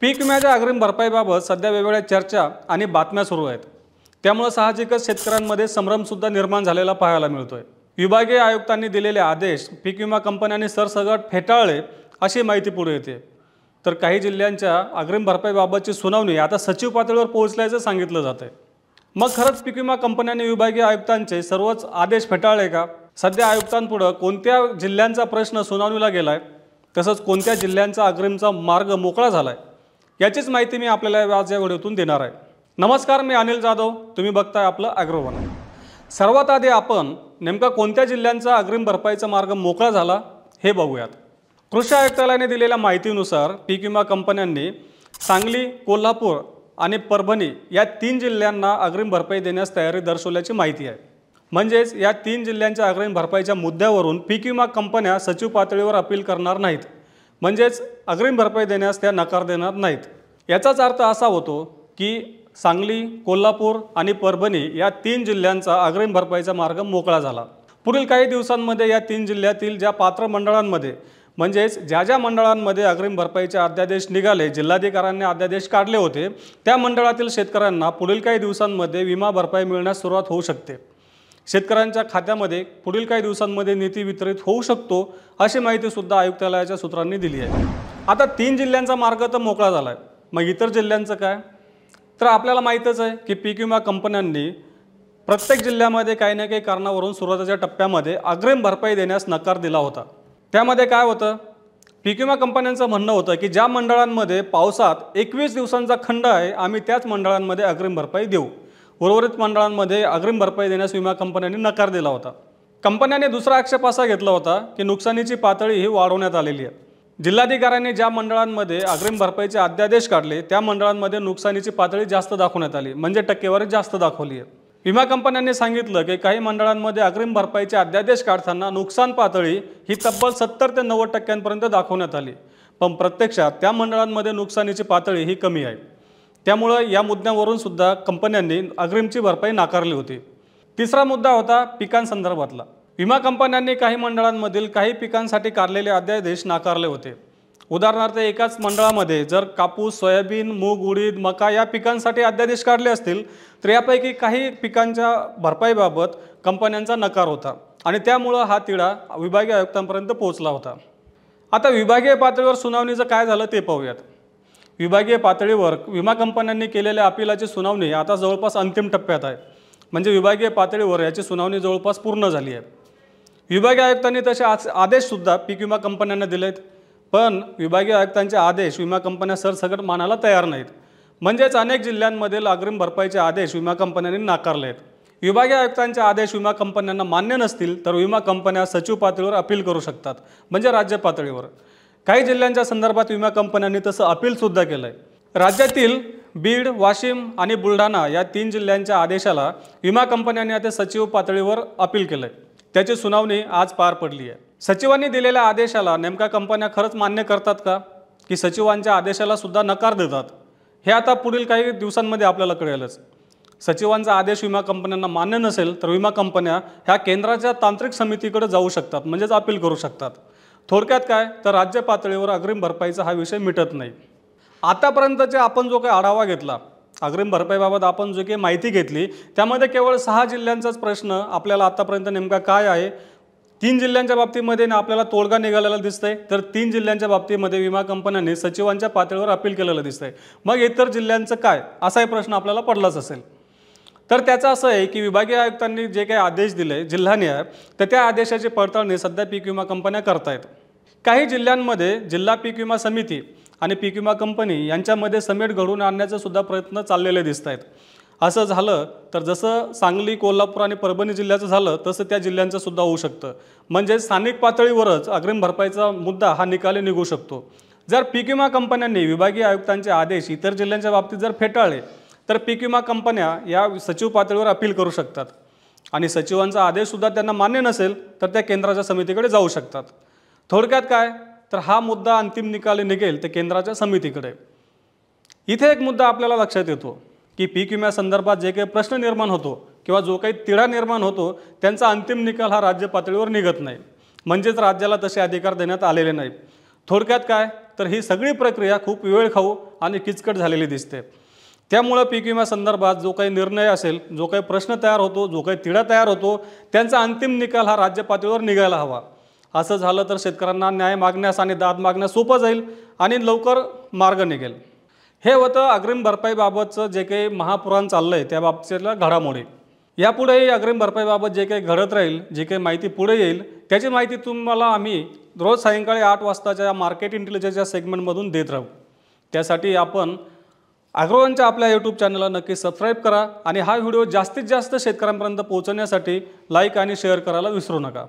पीक विम्याच्या अग्रिम भरपाईबाबत सध्या वेगवेगळ्या चर्चा आणि बातम्या सुरू आहेत त्यामुळे साहजिकच शेतकऱ्यांमध्ये संभ्रमसुद्धा निर्माण झालेला पाहायला मिळतोय विभागीय आयुक्तांनी दिलेले आदेश पीक विमा कंपन्यांनी सरसगट फेटाळले अशी माहिती पुढे येते तर काही जिल्ह्यांच्या अग्रिम भरपाईबाबतची सुनावणी आता सचिव पातळीवर पोहोचल्याचं सांगितलं जातं मग खरंच पीक विमा कंपन्यांनी विभागीय आयुक्तांचे सर्वच आदेश फेटाळले का सध्या आयुक्तांपुढं कोणत्या जिल्ह्यांचा प्रश्न सुनावणीला गेलाय तसंच कोणत्या जिल्ह्यांचा अग्रिमचा मार्ग मोकळा झाला आहे याचीच माहिती मी आपल्याला आज या व्हिडिओतून देणार आहे नमस्कार मी अनिल जाधव तुम्ही बघताय आपलं अग्रोवन सर्वात आधी आपण नेमका कोणत्या जिल्ह्यांचा अग्रिम भरपाईचा मार्ग मोकळा झाला हे बघूयात कृषी आयुक्तालयाने दिलेल्या माहितीनुसार पीक विमा कंपन्यांनी सांगली कोल्हापूर आणि परभणी या तीन जिल्ह्यांना अग्रिम भरपाई देण्यास तयारी दर्शवल्याची माहिती आहे म्हणजेच या तीन जिल्ह्यांच्या अग्रिम भरपाईच्या मुद्द्यावरून पीक विमा कंपन्या सचिव पातळीवर अपील करणार नाहीत म्हणजेच अग्रिम भरपाई देण्यास त्या नकार देणार नाहीत याचाच अर्थ असा होतो की सांगली कोल्हापूर आणि परभणी या तीन जिल्ह्यांचा अग्रिम भरपाईचा मार्ग मोकळा झाला पुढील काही दिवसांमध्ये या तीन जिल्ह्यातील ज्या पात्र मंडळांमध्ये म्हणजेच ज्या ज्या मंडळांमध्ये अग्रिम भरपाईचे अध्यादेश निघाले जिल्हाधिकाऱ्यांनी अध्यादेश काढले होते त्या मंडळातील शेतकऱ्यांना पुढील काही दिवसांमध्ये विमा भरपाई मिळण्यास सुरुवात होऊ शकते शेतकऱ्यांच्या खात्यामध्ये पुढील काही दिवसांमध्ये निधी वितरित होऊ शकतो अशी माहितीसुद्धा आयुक्तालयाच्या सूत्रांनी दिली आहे आता तीन जिल्ह्यांचा मार्ग तर मोकळा झाला आहे मग इतर जिल्ह्यांचं काय तर आपल्याला माहीतच आहे की पीक विमा कंपन्यांनी प्रत्येक जिल्ह्यामध्ये काही ना काही कारणावरून सुरुवातीच्या टप्प्यामध्ये अग्रिम भरपाई देण्यास नकार दिला होता त्यामध्ये काय होतं पीक विमा कंपन्यांचं म्हणणं होतं की ज्या मंडळांमध्ये पावसात एकवीस दिवसांचा खंड आहे आम्ही त्याच मंडळांमध्ये अग्रिम भरपाई देऊ उर्वरित मंडळांमध्ये अग्रिम भरपाई देण्यास विमा कंपन्यांनी नकार दिला होता कंपन्यांनी दुसरा आक्षेप असा घेतला होता की नुकसानीची पातळी ही वाढवण्यात आलेली आहे जिल्हाधिकाऱ्यांनी ज्या मंडळांमध्ये अग्रिम भरपाईचे अध्यादेश काढले त्या मंडळांमध्ये नुकसानीची पातळी जास्त दाखवण्यात आली म्हणजे टक्केवारी जास्त दाखवली आहे विमा कंपन्यांनी सांगितलं की काही मंडळांमध्ये अग्रिम भरपाईचे अध्यादेश काढताना नुकसान पातळी ही तब्बल सत्तर ते नव्वद टक्क्यांपर्यंत दाखवण्यात आली पण प्रत्यक्षात त्या मंडळांमध्ये नुकसानीची पातळी ही कमी आहे त्यामुळं या मुद्द्यांवरून सुद्धा कंपन्यांनी अग्रिमची भरपाई नाकारली होती तिसरा मुद्दा होता पिकांसंदर्भातला विमा कंपन्यांनी काही मंडळांमधील काही पिकांसाठी काढलेले अध्यादेश नाकारले होते उदाहरणार्थ एकाच मंडळामध्ये जर कापूस सोयाबीन मूग उडीद मका या पिकांसाठी अध्यादेश काढले असतील तर यापैकी काही पिकांच्या भरपाईबाबत कंपन्यांचा नकार होता आणि त्यामुळं हा तिढा विभागीय आयुक्तांपर्यंत पोहोचला होता आता विभागीय पातळीवर सुनावणीचं काय झालं ते पाहूयात विभागीय पातळीवर विमा कंपन्यांनी केलेल्या अपिलाची सुनावणी आता जवळपास अंतिम टप्प्यात आहे म्हणजे विभागीय पातळीवर याची सुनावणी जवळपास पूर्ण झाली आहे विभागीय आयुक्तांनी तसे आज आदेशसुद्धा पीक विमा कंपन्यांना दिले आहेत पण विभागीय आयुक्तांचे आदेश विमा कंपन्या सरसकट मानायला तयार नाहीत म्हणजेच अनेक जिल्ह्यांमधील अग्रिम भरपाईचे आदेश विमा कंपन्यांनी नाकारले आहेत विभागीय आयुक्तांचे आदेश विमा कंपन्यांना मान्य नसतील तर विमा कंपन्या सचिव पातळीवर अपील करू शकतात म्हणजे राज्य पातळीवर काही जिल्ह्यांच्या संदर्भात विमा कंपन्यांनी तसं अपीलसुद्धा केलं आहे राज्यातील बीड वाशिम आणि बुलढाणा या तीन जिल्ह्यांच्या आदेशाला विमा कंपन्यांनी आता सचिव पातळीवर अपील केलं आहे त्याची सुनावणी आज पार पडली आहे सचिवांनी दिलेल्या आदेशाला नेमका कंपन्या खरंच मान्य करतात का की सचिवांच्या आदेशाला सुद्धा नकार देतात हे आता पुढील काही दिवसांमध्ये आपल्याला कळेलच सचिवांचा आदेश विमा कंपन्यांना मान्य नसेल तर विमा कंपन्या ह्या केंद्राच्या तांत्रिक समितीकडे जाऊ शकतात म्हणजेच अपील करू शकतात थोडक्यात काय तर राज्य पातळीवर अग्रिम भरपाईचा हा विषय मिटत नाही आतापर्यंतचे आपण जो काही आढावा घेतला अग्रिम भरपाईबाबत आपण जो काही माहिती घेतली त्यामध्ये केवळ सहा जिल्ह्यांचाच प्रश्न आपल्याला आतापर्यंत नेमका काय आहे तीन जिल्ह्यांच्या बाबतीमध्ये आपल्याला तोडगा निघालेला दिसतंय तर तीन जिल्ह्यांच्या बाबतीमध्ये विमा कंपन्यांनी सचिवांच्या पातळीवर अपील केलेलं दिसतंय मग इतर जिल्ह्यांचं काय असाही प्रश्न आपल्याला पडलाच असेल तर त्याचं असं आहे की विभागीय आयुक्तांनी जे काही आदेश दिले जिल्हा तर त्या आदेशाची पडताळणी सध्या पीक विमा कंपन्या करतायत काही जिल्ह्यांमध्ये जिल्हा पीक विमा समिती आणि पीक विमा कंपनी यांच्यामध्ये समेट घडवून आणण्याचा सुद्धा प्रयत्न चाललेले दिसत आहेत असं झालं तर जसं सांगली कोल्हापूर आणि परभणी जिल्ह्याचं झालं तसं त्या जिल्ह्यांचं सुद्धा होऊ शकतं म्हणजे स्थानिक पातळीवरच अग्रिम भरपाईचा मुद्दा हा निकाली निघू शकतो जर पीक विमा कंपन्यांनी विभागीय आयुक्तांचे आदेश इतर जिल्ह्यांच्या बाबतीत जर फेटाळले तर पीक विमा कंपन्या या सचिव पातळीवर अपील करू शकतात आणि सचिवांचा आदेशसुद्धा त्यांना मान्य नसेल तर त्या केंद्राच्या समितीकडे जाऊ शकतात थोडक्यात काय तर हा मुद्दा अंतिम निकाली निघेल ते केंद्राच्या समितीकडे इथे एक मुद्दा आपल्याला लक्षात येतो की पीक विम्यासंदर्भात जे काही प्रश्न निर्माण होतो किंवा जो काही तिढा निर्माण होतो त्यांचा अंतिम निकाल हा राज्य पातळीवर निघत नाही म्हणजेच राज्याला तसे अधिकार देण्यात आलेले नाहीत थोडक्यात काय तर ही सगळी प्रक्रिया खूप वेळ खाऊ आणि किचकट झालेली दिसते त्यामुळं पीक विम्यासंदर्भात जो काही निर्णय असेल जो काही प्रश्न तयार होतो जो काही तिढा तयार होतो त्यांचा अंतिम निकाल हा राज्य पातळीवर निघायला हवा असं झालं तर शेतकऱ्यांना न्याय मागण्यास आणि दाद मागण्यास सोपं जाईल आणि लवकर मार्ग निघेल हे होतं अग्रिम भरपाईबाबतचं जे काही महापुराण चाललं आहे त्या बाबतीला घडामोडी यापुढेही अग्रिम भरपाईबाबत जे काही घडत राहील जे काही माहिती पुढे येईल त्याची माहिती तुम्हाला आम्ही रोज सायंकाळी आठ वाजताच्या मार्केट इंटेलिजन्सच्या सेगमेंटमधून देत राहू त्यासाठी आपण आग्रवांच्या आपल्या यूट्यूब चॅनलला नक्की सबस्क्राईब करा आणि हा व्हिडिओ जास्तीत जास्त शेतकऱ्यांपर्यंत पोहोचवण्यासाठी लाईक आणि शेअर करायला विसरू नका